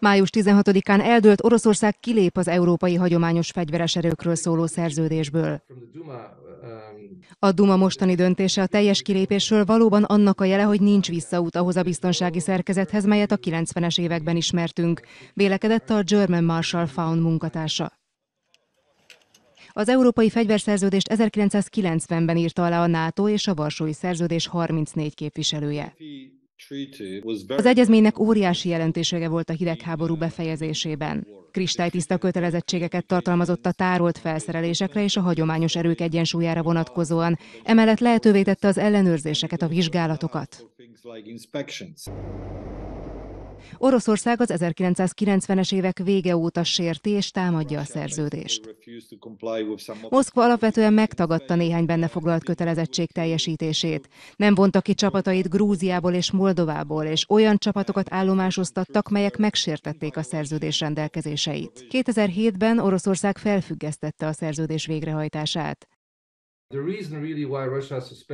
Május 16-án eldőlt Oroszország kilép az európai hagyományos fegyveres erőkről szóló szerződésből. A Duma mostani döntése a teljes kilépésről valóban annak a jele, hogy nincs visszaút ahhoz a biztonsági szerkezethez, melyet a 90-es években ismertünk, vélekedett a German Marshall Fund munkatársa. Az európai fegyverszerződést 1990-ben írta alá a NATO és a Varsói Szerződés 34 képviselője. Az egyezménynek óriási jelentősége volt a hidegháború befejezésében. Kristálytiszta kötelezettségeket tartalmazott a tárolt felszerelésekre és a hagyományos erők egyensúlyára vonatkozóan, emellett lehetővé tette az ellenőrzéseket, a vizsgálatokat. Oroszország az 1990-es évek vége óta sérti és támadja a szerződést. Moszkva alapvetően megtagadta néhány benne foglalt kötelezettség teljesítését. Nem vonta ki csapatait Grúziából és Moldovából, és olyan csapatokat állomásoztattak, melyek megsértették a szerződés rendelkezéseit. 2007-ben Oroszország felfüggesztette a szerződés végrehajtását.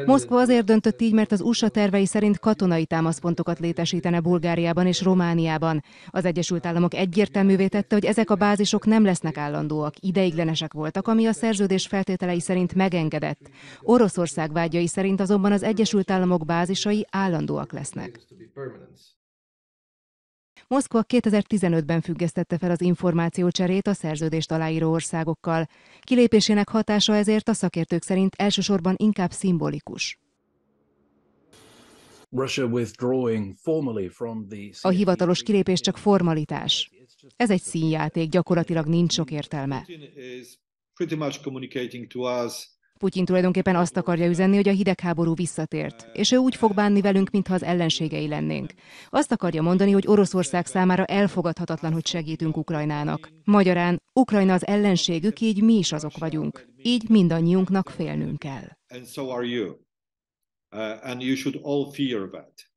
Moszkva azért döntött így, mert az USA tervei szerint katonai támaszpontokat létesítene Bulgáriában és Romániában. Az Egyesült Államok egyértelművé tette, hogy ezek a bázisok nem lesznek állandóak, ideiglenesek voltak, ami a szerződés feltételei szerint megengedett. Oroszország vágyai szerint azonban az Egyesült Államok bázisai állandóak lesznek. Moszkva 2015-ben függesztette fel az információcserét a szerződést aláíró országokkal. Kilépésének hatása ezért a szakértők szerint elsősorban inkább szimbolikus. A hivatalos kilépés csak formalitás. Ez egy színjáték, gyakorlatilag nincs sok értelme. Putyin tulajdonképpen azt akarja üzenni, hogy a hidegháború visszatért, és ő úgy fog bánni velünk, mintha az ellenségei lennénk. Azt akarja mondani, hogy Oroszország számára elfogadhatatlan, hogy segítünk Ukrajnának. Magyarán, Ukrajna az ellenségük, így mi is azok vagyunk. Így mindannyiunknak félnünk kell. And so are you. Uh, and you should all fear that.